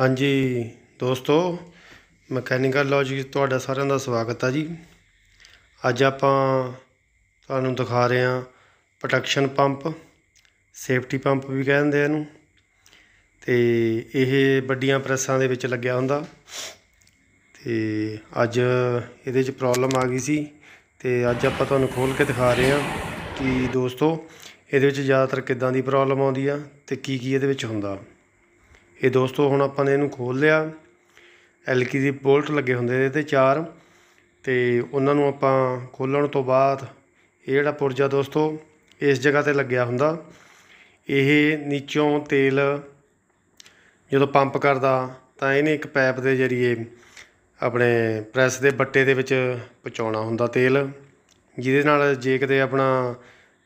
ਹਾਂਜੀ ਦੋਸਤੋ mechanical logic ਤੁਹਾਡਾ ਸਾਰਿਆਂ ਦਾ ਸਵਾਗਤ ਆ ਜੀ ਅੱਜ ਆਪਾਂ ਤੁਹਾਨੂੰ ਦਿਖਾ ਰਹੇ ਹਾਂ ਪ੍ਰੋਟੈਕਸ਼ਨ ਪੰਪ ਸੇਫਟੀ ਪੰਪ ਵੀ ਕਹਿੰਦੇ ਆ ਇਹਨੂੰ ਤੇ ਇਹ ਵੱਡੀਆਂ ਪ੍ਰੈਸਾਂ ਦੇ ਵਿੱਚ ਲੱਗਿਆ ਹੁੰਦਾ ਤੇ ਅੱਜ ਇਹਦੇ 'ਚ ਪ੍ਰੋਬਲਮ ਆ ਗਈ ਸੀ ਤੇ ਅੱਜ ਆਪਾਂ ਤੁਹਾਨੂੰ ਖੋਲ ਕੇ ਦਿਖਾ ਰਹੇ ਹਾਂ ਕਿ ਦੋਸਤੋ ਇਹਦੇ ਵਿੱਚ ਜ਼ਿਆਦਾਤਰ ਕਿਦਾਂ ਦੀ ਪ੍ਰੋਬਲਮ ਆਉਂਦੀ ਆ ਤੇ ਕੀ ਕੀ ਇਹਦੇ ਵਿੱਚ ਹੁੰਦਾ ਇਹ ਦੋਸਤੋ ਹੁਣ ਆਪਾਂ ਨੇ ਇਹਨੂੰ ਖੋਲ ਲਿਆ ਐਲਕੀ ਦੀ ਬੋਲਟ ਲੱਗੇ ਹੁੰਦੇ ਨੇ ਤੇ ਚਾਰ ਤੇ ਉਹਨਾਂ ਨੂੰ ਆਪਾਂ ਖੋਲਣ ਤੋਂ ਬਾਅਦ ਇਹ ਜਿਹੜਾ ਪੁਰਜਾ ਦੋਸਤੋ ਇਸ ਜਗ੍ਹਾ ਤੇ ਲੱਗਿਆ ਹੁੰਦਾ ਇਹ ਨੀਚੋਂ ਤੇਲ ਜਦੋਂ ਪੰਪ ਕਰਦਾ ਤਾਂ ਇਹਨੇ ਇੱਕ ਪਾਈਪ ਦੇ ਜ਼ਰੀਏ ਆਪਣੇ ਪ੍ਰੈਸ ਦੇ ਬੱਟੇ ਦੇ ਵਿੱਚ ਪਹੁੰਚਾਉਣਾ ਹੁੰਦਾ ਤੇਲ ਜਿਹਦੇ ਨਾਲ ਜੇ ਕਿਤੇ ਆਪਣਾ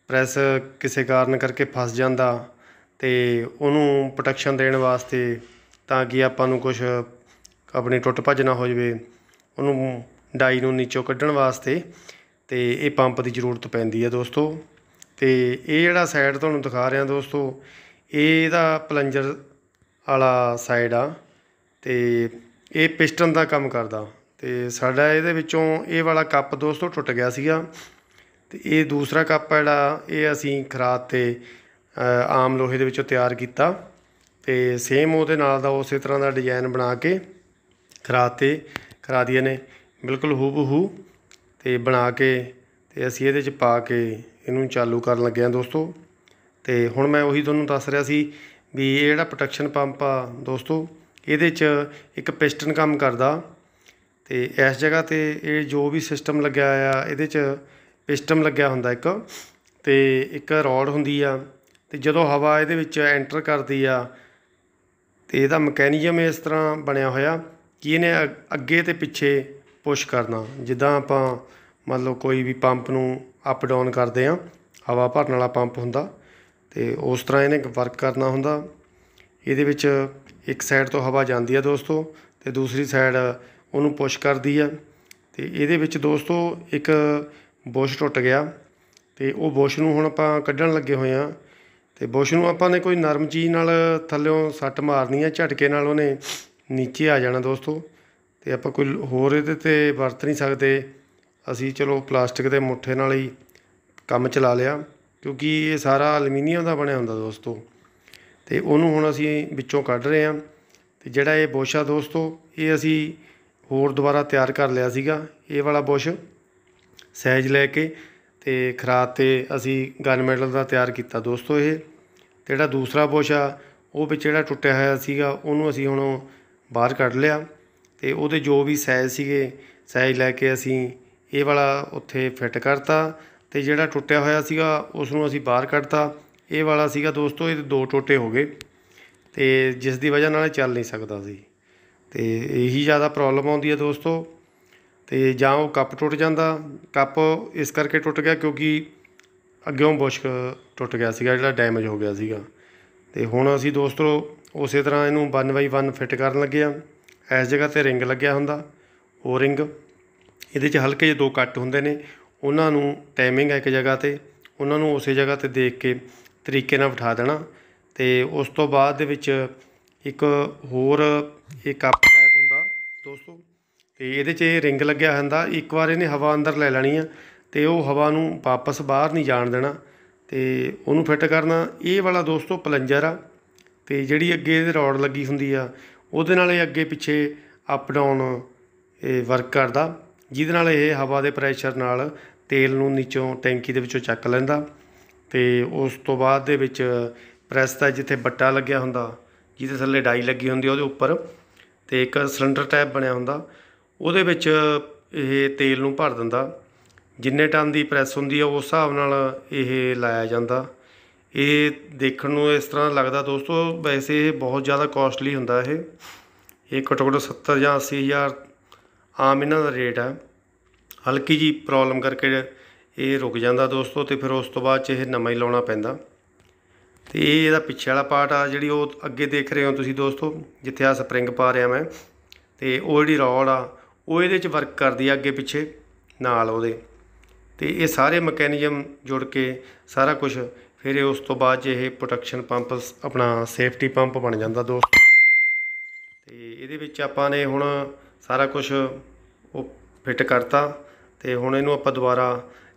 ਪ੍ਰੈਸ ਕਿਸੇ ਕਾਰਨ ਕਰਕੇ ਫਸ ਜਾਂਦਾ ਤੇ ਉਹਨੂੰ ਪ੍ਰੋਟੈਕਸ਼ਨ ਦੇਣ ਵਾਸਤੇ ਤਾਂ ਕਿ ਆਪਾਂ ਨੂੰ ਕੁਝ ਆਪਣੀ ਟੁੱਟ ਭੱਜ ਨਾ ਹੋ ਜਾਵੇ ਉਹਨੂੰ ਡਾਈ ਨੂੰ ਨੀਚੋਂ ਕੱਢਣ ਵਾਸਤੇ ਤੇ ਇਹ ਪੰਪ ਦੀ ਜ਼ਰੂਰਤ ਪੈਂਦੀ ਹੈ ਦੋਸਤੋ ਤੇ ਇਹ ਜਿਹੜਾ ਸਾਈਡ ਤੁਹਾਨੂੰ ਦਿਖਾ ਰਿਹਾ ਦੋਸਤੋ ਇਹ ਇਹਦਾ ਪਲੰਜਰ ਵਾਲਾ ਸਾਈਡ ਆ ਤੇ ਇਹ ਪਿਸਟਨ ਦਾ ਕੰਮ ਕਰਦਾ ਤੇ ਸਾਡਾ ਇਹਦੇ ਵਿੱਚੋਂ ਇਹ ਵਾਲਾ ਕੱਪ ਦੋਸਤੋ ਟੁੱਟ ਗਿਆ ਸੀਗਾ ਤੇ ਇਹ ਦੂਸਰਾ ਕੱਪ ਜਿਹੜਾ ਇਹ ਅਸੀਂ ਖਰਾਤ 'ਤੇ ਆਮ ਲੋਹੇ ਦੇ ਵਿੱਚੋਂ ਤਿਆਰ ਕੀਤਾ ਤੇ ਸੇਮ ਉਹਦੇ ਨਾਲ ਦਾ ਉਸੇ ਤਰ੍ਹਾਂ ਦਾ ਡਿਜ਼ਾਈਨ ਬਣਾ ਕੇ ਖਰਾਤੇ ਕਰਾ ਦਿਆ ਨੇ ਬਿਲਕੁਲ ਹੂਬਹੂ ਤੇ ਬਣਾ ਕੇ ਤੇ ਅਸੀਂ ਇਹਦੇ ਚ ਪਾ ਕੇ ਇਹਨੂੰ ਚਾਲੂ ਕਰਨ ਲੱਗੇ ਆ ਦੋਸਤੋ ਤੇ ਹੁਣ ਮੈਂ ਉਹੀ ਤੁਹਾਨੂੰ ਦੱਸ ਰਿਹਾ ਸੀ ਵੀ ਇਹ ਜਿਹੜਾ ਪ੍ਰੋਟੈਕਸ਼ਨ ਪੰਪ ਆ ਦੋਸਤੋ ਇਹਦੇ ਚ ਇੱਕ ਪਿਸਟਨ ਕੰਮ ਕਰਦਾ ਤੇ ਇਸ ਜਗ੍ਹਾ ਤੇ ਇਹ ਜੋ ਵੀ ਸਿਸਟਮ ਲੱਗਿਆ ਆ ਇਹਦੇ ਚ ਪਿਸਟਨ ਲੱਗਿਆ ਹੁੰਦਾ ਇੱਕ ਤੇ ਇੱਕ ਰੋਡ ਹੁੰਦੀ ਆ ਤੇ ਜਦੋਂ ਹਵਾ ਇਹਦੇ ਵਿੱਚ ਐਂਟਰ ਕਰਦੀ ਆ ਤੇ ਇਹਦਾ ਮਕੈਨਿਜ਼ਮ ਇਸ ਤਰ੍ਹਾਂ ਬਣਿਆ ਹੋਇਆ ਕਿ ਇਹਨੇ ਅੱਗੇ ਤੇ ਪਿੱਛੇ ਪੁਸ਼ ਕਰਨਾ ਜਿੱਦਾਂ ਆਪਾਂ ਮੰਨ ਲਓ ਕੋਈ ਵੀ ਪੰਪ ਨੂੰ ਅਪ ਡਾਊਨ ਕਰਦੇ ਆ ਹਵਾ ਭਰਨ ਵਾਲਾ ਪੰਪ ਹੁੰਦਾ ਤੇ ਉਸ ਤਰ੍ਹਾਂ ਇਹਨੇ ਵਰਕ ਕਰਨਾ ਹੁੰਦਾ ਇਹਦੇ ਵਿੱਚ ਇੱਕ ਸਾਈਡ ਤੋਂ ਹਵਾ ਜਾਂਦੀ ਆ ਦੋਸਤੋ ਤੇ ਦੂਸਰੀ ਸਾਈਡ ਉਹਨੂੰ ਪੁਸ਼ ਕਰਦੀ ਆ ਤੇ ਇਹਦੇ ਵਿੱਚ ਦੋਸਤੋ ਇੱਕ ਬੁਸ਼ ਟੁੱਟ ਗਿਆ ਤੇ ਉਹ ਬੁਸ਼ ਨੂੰ ਹੁਣ ਆਪਾਂ ਕੱਢਣ ਲੱਗੇ ਹੋਏ ਆ ਤੇ ਬੁਸ਼ ਨੂੰ ਆਪਾਂ ਨੇ ਕੋਈ ਨਰਮ ਚੀਜ਼ ਨਾਲ ਥੱਲੇੋਂ ਸੱਟ ਮਾਰਨੀ ਆ ਝਟਕੇ ਨਾਲ ਉਹਨੇ ਨੀਚੇ ਆ ਜਾਣਾ ਦੋਸਤੋ ਤੇ ਆਪਾਂ ਕੋਈ ਹੋਰ ਇਹਦੇ 'ਤੇ ਵਰਤ ਨਹੀਂ ਸਕਦੇ ਅਸੀਂ ਚਲੋ ਪਲਾਸਟਿਕ ਦੇ ਮੁੱਠੇ ਨਾਲ ਹੀ ਕੰਮ ਚਲਾ ਲਿਆ ਕਿਉਂਕਿ ਇਹ ਸਾਰਾ ਅਲਮੀਨੀਅਮ ਦਾ ਬਣਿਆ ਹੁੰਦਾ ਦੋਸਤੋ ਤੇ ਉਹਨੂੰ ਹੁਣ ਅਸੀਂ ਵਿੱਚੋਂ ਕੱਢ ਰਹੇ ਹਾਂ ਤੇ ਜਿਹੜਾ ਇਹ ਬੁਸ਼ ਆ ਦੋਸਤੋ ਇਹ ਅਸੀਂ ਹੋਰ ਦੁਬਾਰਾ ਤਿਆਰ ਕਰ ਲਿਆ ਸੀਗਾ ਇਹ ਵਾਲਾ ਬੁਸ਼ ਸਾਈਜ਼ ਲੈ ਕੇ ਤੇ ਖਰਾਤ 'ਤੇ ਅਸੀਂ ਗਨ ਮੈਟਲ ਦਾ ਤਿਆਰ ਕੀਤਾ ਦੋਸਤੋ ਇਹ ਜਿਹੜਾ ਦੂਸਰਾ ਬੁਸ਼ ਆ ਉਹ ਵਿੱਚ ਜਿਹੜਾ ਟੁੱਟਿਆ ਹੋਇਆ ਸੀਗਾ ਉਹਨੂੰ ਅਸੀਂ ਹੁਣ ਬਾਹਰ ਕੱਢ ਲਿਆ ਤੇ ਉਹਦੇ ਜੋ ਵੀ ਸਾਈਜ਼ ਸੀਗੇ ਸਾਈਜ਼ ਲੈ ਕੇ ਅਸੀਂ ਇਹ ਵਾਲਾ ਉੱਥੇ ਫਿੱਟ ਕਰਤਾ ਤੇ ਜਿਹੜਾ ਟੁੱਟਿਆ ਹੋਇਆ ਸੀਗਾ ਉਸ ਨੂੰ ਅਸੀਂ ਬਾਹਰ ਕੱਢਤਾ ਇਹ ਵਾਲਾ ਸੀਗਾ ਦੋਸਤੋ ਇਹ ਦੋ ਟੋਟੇ ਹੋ ਗਏ ਤੇ ਜਿਸ ਦੀ ਵਜ੍ਹਾ ਨਾਲ ਇਹ ਚੱਲ ਨਹੀਂ ਸਕਦਾ ਸੀ ਤੇ ਇਹੀ ਜ਼ਿਆਦਾ ਪ੍ਰੋਬਲਮ ਆਉਂਦੀ ਹੈ ਦੋਸਤੋ ਤੇ ਜਾਂ ਉਹ ਕੱਪ ਟੁੱਟ ਜਾਂਦਾ ਕੱਪ ਇਸ ਕਰਕੇ ਟੁੱਟ ਗਿਆ ਕਿਉਂਕਿ ਅੱਗਿਓਂ ਬੁਸ਼ਕ ਟੁੱਟ ਗਿਆ ਸੀਗਾ ਜਿਹੜਾ ਡੈਮੇਜ ਹੋ ਗਿਆ ਸੀਗਾ ਤੇ ਹੁਣ ਅਸੀਂ ਦੋਸਤੋ ਉਸੇ ਤਰ੍ਹਾਂ ਇਹਨੂੰ ਵਨ ਬਾਈ ਫਿੱਟ ਕਰਨ ਲੱਗੇ ਆ ਇਸ ਜਗ੍ਹਾ 'ਤੇ ਰਿੰਗ ਲੱਗਿਆ ਹੁੰਦਾ ਉਹ ਰਿੰਗ ਇਹਦੇ 'ਚ ਹਲਕੇ ਜਿਹੇ ਦੋ ਕੱਟ ਹੁੰਦੇ ਨੇ ਉਹਨਾਂ ਨੂੰ ਟਾਈਮਿੰਗ ਹੈ ਇੱਕ ਜਗ੍ਹਾ 'ਤੇ ਉਹਨਾਂ ਨੂੰ ਉਸੇ ਜਗ੍ਹਾ 'ਤੇ ਦੇਖ ਕੇ ਤਰੀਕੇ ਨਾਲ ਬਿਠਾ ਦੇਣਾ ਤੇ ਉਸ ਤੋਂ ਬਾਅਦ ਦੇ ਵਿੱਚ ਇੱਕ ਹੋਰ ਇਹ ਕੱਪ ਤੇ ਇਹਦੇ 'ਚ ਇਹ ਰਿੰਗ ਲੱਗਿਆ ਹੁੰਦਾ ਇੱਕ ਵਾਰ ਇਹਨੇ ਹਵਾ ਅੰਦਰ ਲੈ ਲੈਣੀ ਆ ਤੇ ਉਹ ਹਵਾ ਨੂੰ ਵਾਪਸ ਬਾਹਰ ਨਹੀਂ ਜਾਣ ਦੇਣਾ ਤੇ ਉਹਨੂੰ ਫਿੱਟ ਕਰਨਾ ਇਹ ਵਾਲਾ ਦੋਸਤੋ ਪਲੰਜਰ ਆ ਤੇ ਜਿਹੜੀ ਅੱਗੇ ਇਹਦੇ ਰੌਡ ਲੱਗੀ ਹੁੰਦੀ ਆ ਉਹਦੇ ਨਾਲ ਇਹ ਅੱਗੇ ਪਿੱਛੇ ਅਪ ਡਾਊਨ ਇਹ ਵਰਕ ਕਰਦਾ ਜਿਹਦੇ ਨਾਲ ਇਹ ਹਵਾ ਦੇ ਪ੍ਰੈਸ਼ਰ ਨਾਲ ਤੇਲ ਨੂੰ ਨੀਚੋਂ ਟੈਂਕੀ ਦੇ ਵਿੱਚੋਂ ਚੱਕ ਲੈਂਦਾ ਤੇ ਉਸ ਤੋਂ ਬਾਅਦ ਦੇ ਵਿੱਚ ਪ੍ਰੈਸ ਦਾ ਜਿੱਥੇ ਬੱਟਾ ਲੱਗਿਆ ਹੁੰਦਾ ਜਿਹਦੇ ਥੱਲੇ ਡਾਈ ਲੱਗੀ ਹੁੰਦੀ ਉਹਦੇ ਉੱਪਰ ਤੇ ਇੱਕ ਸਿਲੰਡਰ ਟਾਈਪ ਬਣਿਆ ਹੁੰਦਾ ਉਹਦੇ ਵਿੱਚ ਇਹ ਤੇਲ ਨੂੰ ਭਰ ਦਿੰਦਾ ਜਿੰਨੇ ਟਨ ਦੀ ਪ੍ਰੈਸ ਹੁੰਦੀ ਆ ਉਸ ਹਿਸਾਬ ਨਾਲ ਇਹ ਲਾਇਆ ਜਾਂਦਾ ਇਹ ਦੇਖਣ ਨੂੰ ਇਸ ਤਰ੍ਹਾਂ ਲੱਗਦਾ ਦੋਸਤੋ ਵੈਸੇ ਇਹ ਬਹੁਤ ਜ਼ਿਆਦਾ ਕਾਸਟਲੀ ਹੁੰਦਾ ਇਹ ਇਹ ਘਟੋ ਘੱਟ 70 ਜਾਂ 80 ਹਜ਼ਾਰ ਆਮ ਇਹਨਾਂ ਦਾ ਰੇਟ ਹੈ ਹਲਕੀ ਜੀ ਪ੍ਰੋਬਲਮ ਕਰਕੇ ਇਹ ਰੁਕ ਜਾਂਦਾ ਦੋਸਤੋ ਤੇ ਫਿਰ ਉਸ ਤੋਂ ਬਾਅਦ ਚ ਇਹ ਨਵਾਂ ਹੀ ਲਾਉਣਾ ਪੈਂਦਾ ਤੇ ਇਹ ਇਹਦਾ ਪਿੱਛੇ ਵਾਲਾ ਪਾਰਟ ਆ ਜਿਹੜੀ ਉਹ ਅੱਗੇ ਦੇਖ ਰਹੇ ਹੋ ਤੁਸੀਂ ਦੋਸਤੋ ਜਿੱਥੇ ਆ ਸਪਰਿੰਗ ਪਾ ਰਿਹਾ ਮੈਂ ਤੇ ਉਹ ਜਿਹੜੀ ਰੋਡ ਆ ਉਹ ਇਹਦੇ 'ਚ ਵਰਕ ਕਰਦੀ ਆ ਅੱਗੇ ਪਿੱਛੇ ਨਾਲ ਉਹਦੇ ਤੇ ਇਹ ਸਾਰੇ ਮਕੈਨਿਜ਼ਮ ਜੁੜ ਕੇ ਸਾਰਾ ਕੁਝ ਫਿਰ ਉਸ ਤੋਂ ਬਾਅਦ ਇਹ ਪ੍ਰੋਟੈਕਸ਼ਨ ਪੰਪ ਆਪਣਾ ਸੇਫਟੀ ਪੰਪ ਬਣ ਜਾਂਦਾ ਦੋਸਤ ਤੇ ਇਹਦੇ ਵਿੱਚ ਆਪਾਂ ਨੇ ਹੁਣ ਸਾਰਾ ਕੁਝ ਉਹ ਫਿੱਟ ਕਰਤਾ ਤੇ ਹੁਣ ਇਹਨੂੰ ਆਪਾਂ ਦੁਬਾਰਾ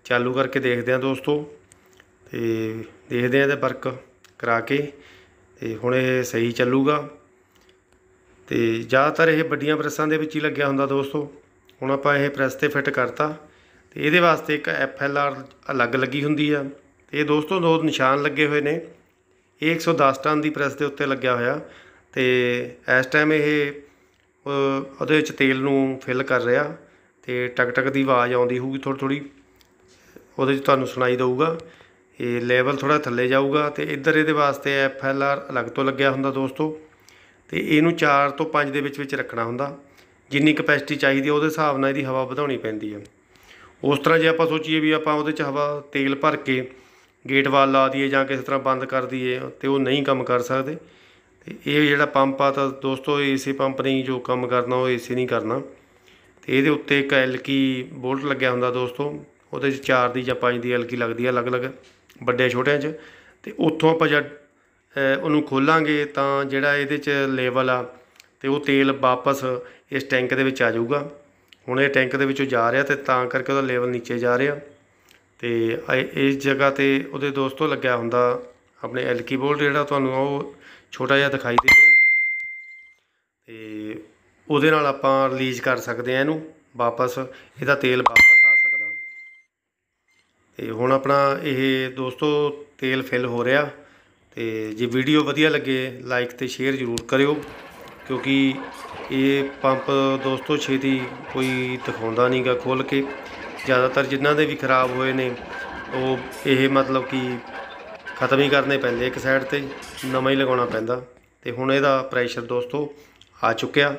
ਚਾਲੂ ਕਰਕੇ ਦੇਖਦੇ ਆਂ ਦੋਸਤੋ ਤੇ ਦੇਖਦੇ ਆਂ ਇਹਦਾ ਵਰਕ ਕਰਾ ਕੇ ਤੇ ਹੁਣ ਇਹ ਸਹੀ ਚੱਲੂਗਾ ਤੇ ਜ਼ਿਆਦਾਤਰ ਇਹ ਵੱਡੀਆਂ ਪ੍ਰੈਸਾਂ ਦੇ ਵਿੱਚ ਹੀ ਲੱਗਿਆ ਹੁੰਦਾ ਦੋਸਤੋ ਹੁਣ ਆਪਾਂ ਇਹ ਪ੍ਰੈਸ ਤੇ ਫਿੱਟ ਕਰਤਾ ਤੇ ਇਹਦੇ ਵਾਸਤੇ ਇੱਕ ਐਫ ਐਲ ਆਰ ਅਲੱਗ ਲੱਗੀ ਹੁੰਦੀ ਆ ਤੇ ਇਹ ਦੋਸਤੋ ਦੋ ਨਿਸ਼ਾਨ ਲੱਗੇ ਹੋਏ ਨੇ ਇਹ 110 ਟਨ ਦੀ ਪ੍ਰੈਸ ਦੇ ਉੱਤੇ ਲੱਗਿਆ ਹੋਇਆ ਤੇ ਇਸ ਟਾਈਮ ਇਹ ਉਹਦੇ ਵਿੱਚ ਤੇਲ ਨੂੰ ਫਿਲ ਕਰ ਰਿਹਾ ਤੇ ਟਕ ਟਕ ਦੀ ਆਵਾਜ਼ ਆਉਂਦੀ ਹੋਊਗੀ ਥੋੜੀ ਥੋੜੀ ਉਹਦੇ ਵਿੱਚ ਤੁਹਾਨੂੰ ਸੁਣਾਈ ਦੇਊਗਾ ਇਹ ਲੈਵਲ ਥੋੜਾ ਥੱਲੇ ਜਾਊਗਾ ਤੇ ਇੱਧਰ ਇਹਦੇ ਵਾਸਤੇ ਐਫ ਐਲ ਆਰ ਅਲੱਗ ਤੋਂ ਲੱਗਿਆ ਹੁੰਦਾ ਦੋਸਤੋ ਤੇ ਇਹਨੂੰ 4 ਤੋਂ 5 ਦੇ ਵਿੱਚ ਵਿੱਚ ਰੱਖਣਾ ਹੁੰਦਾ ਜਿੰਨੀ ਕਪੈਸਿਟੀ ਚਾਹੀਦੀ ਉਹਦੇ ਹਿਸਾਬ ਨਾਲ ਇਹਦੀ ਹਵਾ ਵਧਾਉਣੀ ਪੈਂਦੀ ਹੈ ਉਸ ਤਰ੍ਹਾਂ ਜੇ ਆਪਾਂ ਸੋਚੀਏ ਵੀ ਆਪਾਂ ਉਹਦੇ 'ਚ ਹਵਾ ਤੇਲ ਭਰ ਕੇ ਗੇਟ ਵਾਲ ਲਾ ਦਈਏ ਜਾਂ ਕਿਸੇ ਤਰ੍ਹਾਂ ਬੰਦ ਕਰ ਦਈਏ ਤੇ ਉਹ ਨਹੀਂ ਕੰਮ ਕਰ ਸਕਦੇ ਤੇ ਇਹ ਜਿਹੜਾ ਪੰਪ ਆ ਤਾਂ ਦੋਸਤੋ ਏਸੀ ਪੰਪ ਨਹੀਂ ਜੋ ਕੰਮ ਕਰਨਾ ਉਹ ਏਸੀ ਨਹੀਂ ਕਰਨਾ ਤੇ ਇਹਦੇ ਉੱਤੇ ਇੱਕ ਐਲਕੀ ਬੋਲਟ ਲੱਗਿਆ ਹੁੰਦਾ ਦੋਸਤੋ ਉਹਦੇ 'ਚ 4 ਦੀ ਜਾਂ 5 ਦੀ ਐਲਕੀ ਲੱਗਦੀ ਹੈ ਅਲੱਗ-ਅਲੱਗ ਵੱਡੇ ਛੋਟਿਆਂ 'ਚ ਤੇ ਉੱਥੋਂ ਆਪਾਂ ਜਦ ਉਹਨੂੰ ਖੋਲਾਂਗੇ ਤਾਂ ਜਿਹੜਾ ਇਹਦੇ 'ਚ ਲੇਵਲ ਆ ਤੇ ਉਹ ਤੇਲ ਵਾਪਸ ਇਸ ਟੈਂਕ ਦੇ ਵਿੱਚ ਆ ਜਾਊਗਾ ਹੁਣ ਇਹ ਟੈਂਕ ਦੇ ਵਿੱਚੋਂ ਜਾ ਰਿਹਾ ਤੇ ਤਾਂ ਕਰਕੇ ਉਹਦਾ ਲੇਵਲ ਨੀਚੇ ਜਾ ਰਿਹਾ ਤੇ ਇਸ ਜਗ੍ਹਾ 'ਤੇ ਉਹਦੇ ਦੋਸਤੋ ਲੱਗਿਆ ਹੁੰਦਾ ਆਪਣੇ ਐਲਕੀ ਬੋਲਟ ਜਿਹੜਾ ਤੁਹਾਨੂੰ ਉਹ ਛੋਟਾ ਜਿਹਾ ਦਿਖਾਈ ਦੇ ਰਿਹਾ ਤੇ ਉਹਦੇ ਨਾਲ ਆਪਾਂ ਰਿਲੀਜ਼ ਕਰ ਸਕਦੇ ਆ ਇਹਨੂੰ ਵਾਪਸ ਇਹਦਾ ਤੇਲ ਵਾਪਸ ਆ ਸਕਦਾ ਤੇ ਹੁਣ ਆਪਣਾ ਇਹ ਦੋਸਤੋ ਤੇਲ ਫਿਲ ਹੋ ਰਿਹਾ ਤੇ ਜੇ ਵੀਡੀਓ ਵਧੀਆ ਲੱਗੇ ਲਾਈਕ ਤੇ ਸ਼ੇਅਰ ਜ਼ਰੂਰ ਕਰਿਓ ਕਿਉਂਕਿ ਇਹ ਪੰਪ ਦੋਸਤੋ ਛੇਤੀ ਕੋਈ ਦਿਖਾਉਂਦਾ ਨਹੀਂਗਾ ਖੋਲ ਕੇ ਜ਼ਿਆਦਾਤਰ ਜਿਨ੍ਹਾਂ ਦੇ ਵੀ ਖਰਾਬ ਹੋਏ ਨੇ ਉਹ ਇਹ ਮਤਲਬ ਕਿ ਖਤਮ ਹੀ ਕਰਨੇ ਪੈਂਦੇ ਇੱਕ ਸਾਈਡ ਤੇ ਨਵਾਂ ਹੀ ਲਗਾਉਣਾ ਪੈਂਦਾ ਤੇ ਹੁਣ ਇਹਦਾ ਪ੍ਰੈਸ਼ਰ ਦੋਸਤੋ ਆ ਚੁੱਕਿਆ